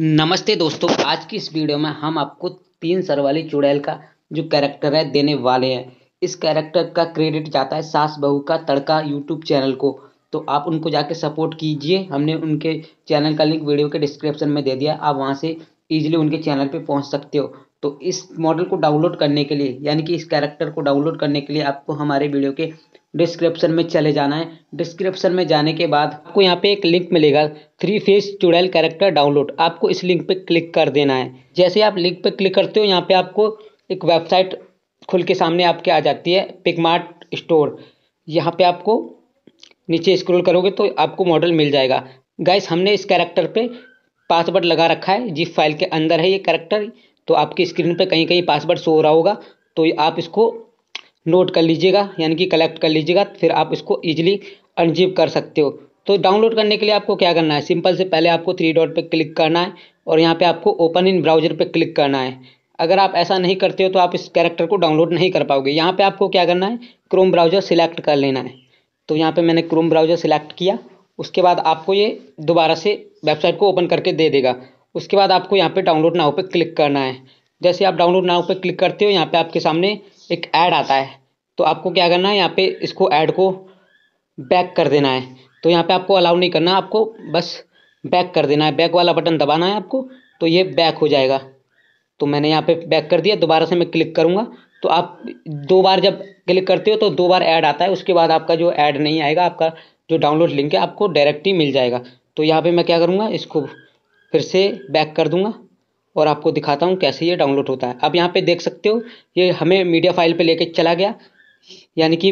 नमस्ते दोस्तों आज की इस वीडियो में हम आपको तीन सर वाली चुड़ैल का जो कैरेक्टर है देने वाले हैं इस कैरेक्टर का क्रेडिट जाता है सास बहू का तड़का यूट्यूब चैनल को तो आप उनको जाके सपोर्ट कीजिए हमने उनके चैनल का लिंक वीडियो के डिस्क्रिप्शन में दे दिया आप वहाँ से ईजिली उनके चैनल पे पहुंच सकते हो तो इस मॉडल को डाउनलोड करने के लिए यानी कि इस कैरेक्टर को डाउनलोड करने के लिए आपको हमारे वीडियो के डिस्क्रिप्शन में चले जाना है डिस्क्रिप्शन में जाने के बाद आपको यहाँ पे एक लिंक मिलेगा थ्री फेस चुड़ैल कैरेक्टर डाउनलोड आपको इस लिंक पे क्लिक कर देना है जैसे आप लिंक पे क्लिक करते हो यहाँ पे आपको एक वेबसाइट खुल के सामने आपके आ जाती है पिकमार्ट स्टोर यहाँ पर आपको नीचे स्क्रोल करोगे तो आपको मॉडल मिल जाएगा गाइस हमने इस कैरेक्टर पे पासवर्ड लगा रखा है जिस फाइल के अंदर है ये करेक्टर तो आपकी स्क्रीन पर कहीं कहीं पासवर्ड शो हो रहा होगा तो आप इसको नोट कर लीजिएगा यानी कि कलेक्ट कर लीजिएगा फिर आप इसको ईजिली अनजीव कर सकते हो तो डाउनलोड करने के लिए आपको क्या करना है सिंपल से पहले आपको थ्री डॉट पे क्लिक करना है और यहाँ पे आपको ओपन इन ब्राउजर पे क्लिक करना है अगर आप ऐसा नहीं करते हो तो आप इस कैरेक्टर को डाउनलोड नहीं कर पाओगे यहाँ पे आपको क्या करना है क्रोम ब्राउजर सिलेक्ट कर लेना है तो यहाँ पे मैंने क्रोम ब्राउजर सिलेक्ट किया उसके बाद आपको ये दोबारा से वेबसाइट को ओपन करके दे देगा उसके बाद आपको यहाँ पे डाउनलोड नाव पे क्लिक करना है जैसे आप डाउनलोड नाव पे क्लिक करते हो यहाँ पे आपके सामने एक ऐड आता है तो आपको क्या करना है यहाँ पे इसको ऐड को बैक कर देना है तो यहाँ पे आपको अलाउ नहीं करना आपको बस बैक कर देना है बैक वाला बटन दबाना है आपको तो ये बैक हो जाएगा तो मैंने यहाँ पर बैक कर दिया दोबारा से मैं क्लिक करूँगा तो आप दो बार जब क्लिक करते हो तो दो बार ऐड आता है उसके बाद आपका जो ऐड नहीं आएगा आपका जो डाउनलोड लिंक है आपको डायरेक्ट ही मिल जाएगा तो यहाँ पे मैं क्या करूँगा इसको फिर से बैक कर दूँगा और आपको दिखाता हूँ कैसे ये डाउनलोड होता है अब यहाँ पे देख सकते हो ये हमें मीडिया फाइल पे लेके चला गया यानी कि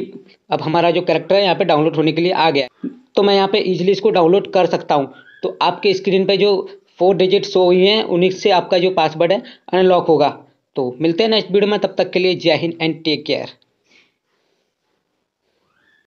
अब हमारा जो करेक्टर है यहाँ पे डाउनलोड होने के लिए आ गया तो मैं यहाँ पे ईजिली इसको डाउनलोड कर सकता हूँ तो आपके स्क्रीन पर जो फोर डिजिट शो हुई हैं उन्हीं से आपका जो पासवर्ड है अनलॉक होगा तो मिलते हैं नेक्स्ट वीडियो में तब तक के लिए जय हिंद एंड टेक केयर